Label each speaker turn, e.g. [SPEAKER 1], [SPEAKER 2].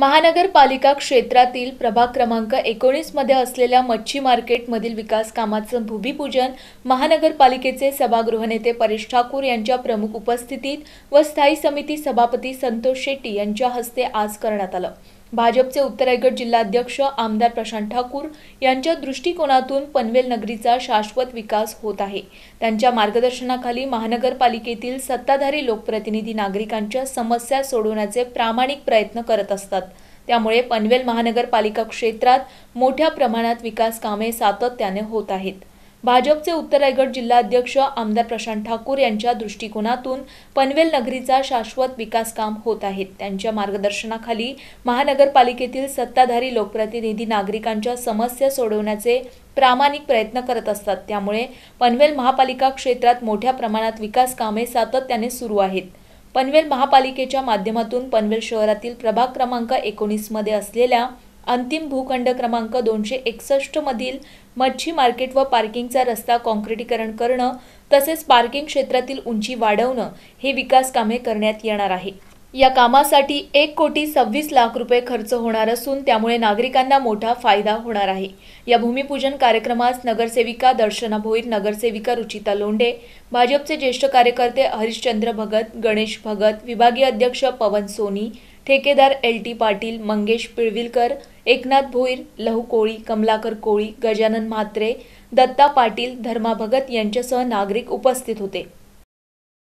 [SPEAKER 1] महानगरपालिका क्षेत्रातील प्रभाग क्रमांक एकोणीसमध्ये असलेल्या मच्छी मार्केटमधील विकास कामाचं भूमिपूजन महानगरपालिकेचे सभागृहनेते परेश ठाकूर यांच्या प्रमुख उपस्थितीत व स्थायी समिती सभापती संतोष शेट्टी यांच्या हस्ते आज करण्यात आलं भाजपचे उत्तरायगड जिल्हाध्यक्ष आमदार प्रशांत ठाकूर यांच्या दृष्टिकोनातून पनवेल नगरीचा शाश्वत विकास होत आहे त्यांच्या मार्गदर्शनाखाली महानगरपालिकेतील सत्ताधारी लोकप्रतिनिधी नागरिकांच्या समस्या सोडवण्याचे प्रामाणिक प्रयत्न करत असतात त्यामुळे पनवेल महानगरपालिका क्षेत्रात मोठ्या प्रमाणात विकास कामे सातत्याने होत आहेत भाजपचे उत्तर रायगड जिल्हाध्यक्ष आमदार प्रशांत ठाकूर यांच्या दृष्टिकोनातून पनवेल नगरीचा शाश्वत विकास काम होत आहेत त्यांच्या मार्गदर्शनाखाली महानगरपालिकेतील सत्ताधारी लोकप्रतिनिधी नागरिकांच्या समस्या सोडवण्याचे प्रामाणिक प्रयत्न करत असतात त्यामुळे पनवेल महापालिका क्षेत्रात मोठ्या प्रमाणात विकास कामे सातत्याने सुरू आहेत पनवेल महापालिकेच्या माध्यमातून पनवेल शहरातील प्रभाग क्रमांक एकोणीसमध्ये असलेल्या अंतिम भूखंड क्रमांक दोनशे एकसष्टमधील मच्छी मार्केट व पार्किंगचा रस्ता काँक्रिटीकरण करणं तसेच पार्किंग क्षेत्रातील उंची वाढवणं हे विकास कामे करण्यात येणार आहे या कामासाठी एक कोटी सव्वीस लाख रुपये खर्च होणार असून त्यामुळे नागरिकांना मोठा फायदा होणार आहे या भूमिपूजन कार्यक्रमास नगरसेविका दर्शना भोईर नगरसेविका रुचिता लोंढे भाजपचे ज्येष्ठ कार्यकर्ते हरिश्चंद्र भगत गणेश भगत विभागीय अध्यक्ष पवन सोनी ठेकेदार एल टी पाटील मंगेश पिळविलकर एकनाथ भोईर लहू कोळी कमलाकर कोळी गजानन म्हात्रे दत्ता पाटील धर्मा भगत यांच्यासह नागरिक उपस्थित होते